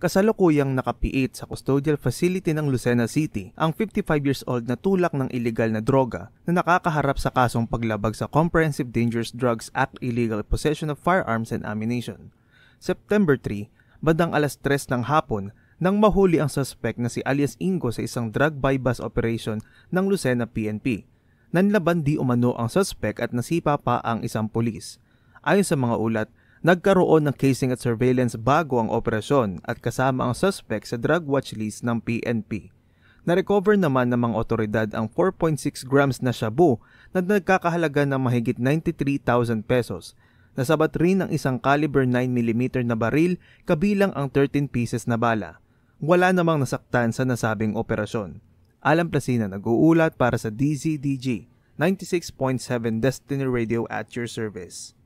Kasalukuyang nakapiit sa custodial facility ng Lucena City ang 55 years old na tulak ng ilegal na droga na nakakaharap sa kasong paglabag sa Comprehensive Dangerous Drugs Act Illegal Possession of Firearms and Ammunition. September 3, bandang alas 3 ng hapon, nang mahuli ang suspect na si alias Ingo sa isang drug buy bypass operation ng Lucena PNP. Nanlaban di umano ang suspect at nasipa pa ang isang polis. Ayon sa mga ulat, nagkaroon ng casing at surveillance bago ang operasyon at kasama ang suspect sa drug watch list ng PNP. Narecover naman ng mga otoridad ang 4.6 grams na shabu na nagkakahalaga ng mahigit 93,000 pesos. Nasabat rin ang isang caliber 9mm na baril kabilang ang 13 pieces na bala. Wala namang nasaktan sa nasabing operasyon. Alam Plasina nag-uulat para sa DZDG 96.7 Destiny Radio at your service.